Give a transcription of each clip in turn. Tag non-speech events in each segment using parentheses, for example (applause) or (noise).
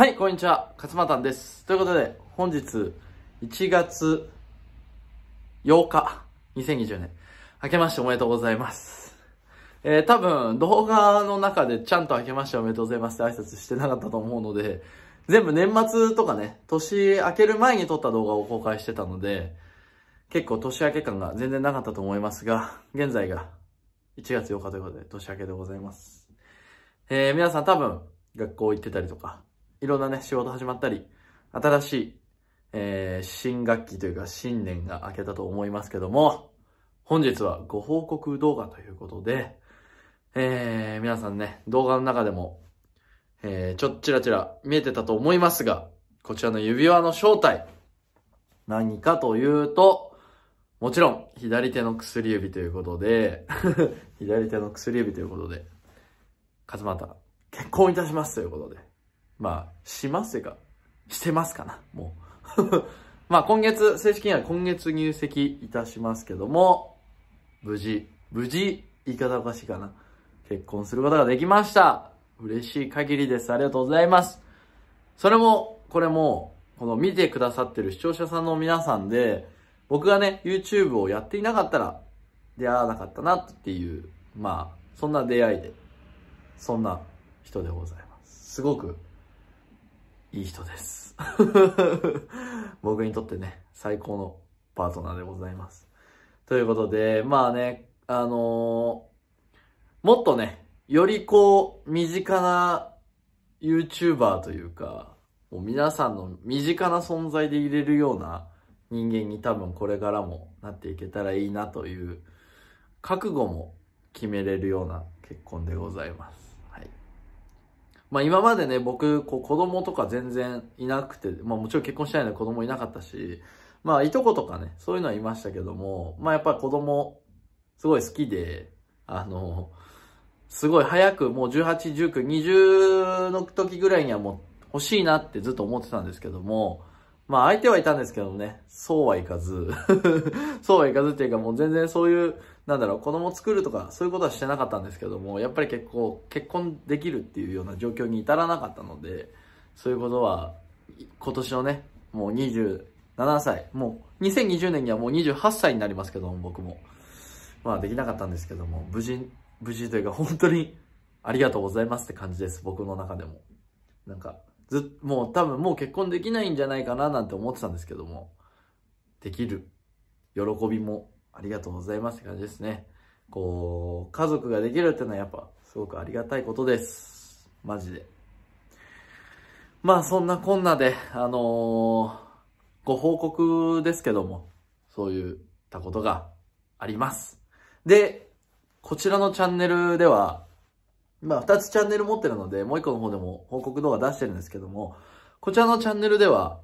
はい、こんにちは。勝又です。ということで、本日、1月8日、2020年、明けましておめでとうございます。えー、多分、動画の中でちゃんと明けましておめでとうございますって挨拶してなかったと思うので、全部年末とかね、年明ける前に撮った動画を公開してたので、結構年明け感が全然なかったと思いますが、現在が1月8日ということで、年明けでございます。えー、皆さん多分、学校行ってたりとか、いろんなね、仕事始まったり、新しい、えー、新学期というか新年が明けたと思いますけども、本日はご報告動画ということで、えー、皆さんね、動画の中でも、えー、ちょっちらちら見えてたと思いますが、こちらの指輪の正体、何かというと、もちろん、左手の薬指ということで (laughs) 左手の薬指ということで、勝又、結婚いたしますということで、まあ、しますとか、してますかな、もう。(laughs) まあ今月、正式には今月入籍いたしますけども、無事、無事、言い方おかしいかな。結婚することができました。嬉しい限りです。ありがとうございます。それも、これも、この見てくださってる視聴者さんの皆さんで、僕がね、YouTube をやっていなかったら、出会わなかったなっていう、まあ、そんな出会いで、そんな人でございます。すごくいい人です。(laughs) 僕にとってね、最高のパートナーでございます。ということで、まあね、あのー、もっとね、よりこう、身近な YouTuber というか、もう皆さんの身近な存在でいれるような人間に多分これからもなっていけたらいいなという覚悟も決めれるような結婚でございます。まあ今までね、僕、こう子供とか全然いなくて、まあもちろん結婚してないので子供いなかったし、まあいとことかね、そういうのはいましたけども、まあやっぱ子供、すごい好きで、あの、すごい早くもう18、19、20の時ぐらいにはもう欲しいなってずっと思ってたんですけども、まあ相手はいたんですけどね、そうはいかず (laughs) そうはいかずっていうかもう全然そういうなんだろう、子供作るとか、そういうことはしてなかったんですけども、やっぱり結構、結婚できるっていうような状況に至らなかったので、そういうことは、今年のね、もう27歳、もう、2020年にはもう28歳になりますけども、僕も。まあ、できなかったんですけども、無事、無事というか、本当に、ありがとうございますって感じです、僕の中でも。なんか、ずもう多分もう結婚できないんじゃないかななんて思ってたんですけども、できる喜びもありがとうございますって感じですね。こう、家族ができるっていうのはやっぱすごくありがたいことです。マジで。まあそんなこんなで、あのー、ご報告ですけども、そういったことがあります。で、こちらのチャンネルでは、まあ2つチャンネル持ってるので、もう1個の方でも報告動画出してるんですけども、こちらのチャンネルでは、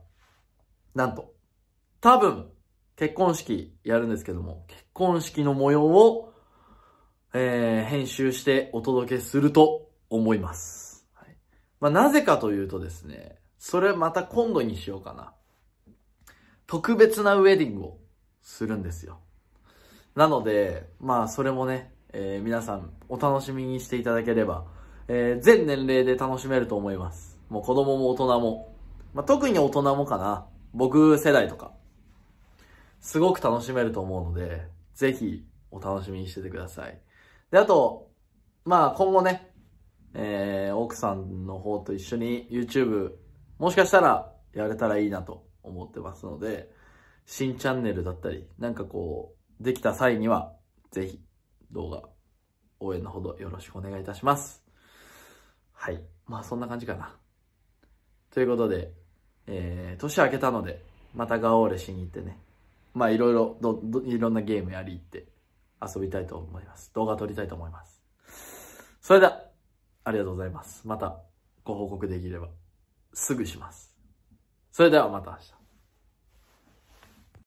なんと、多分、結婚式やるんですけども、結婚式の模様を、えー、編集してお届けすると思います。はい、まあ、なぜかというとですね、それまた今度にしようかな。特別なウェディングをするんですよ。なので、まあ、それもね、えー、皆さんお楽しみにしていただければ、えー、全年齢で楽しめると思います。もう子供も大人も。まあ、特に大人もかな。僕世代とか。すごく楽しめると思うので、ぜひお楽しみにしててください。で、あと、まあ今後ね、えー、奥さんの方と一緒に YouTube、もしかしたらやれたらいいなと思ってますので、新チャンネルだったり、なんかこう、できた際には、ぜひ動画、応援のほどよろしくお願いいたします。はい。まあそんな感じかな。ということで、えー、年明けたので、またガオーレしに行ってね、まあいろいろどど、いろんなゲームやりって遊びたいと思います。動画撮りたいと思います。それでは、ありがとうございます。またご報告できればすぐします。それではまた明日。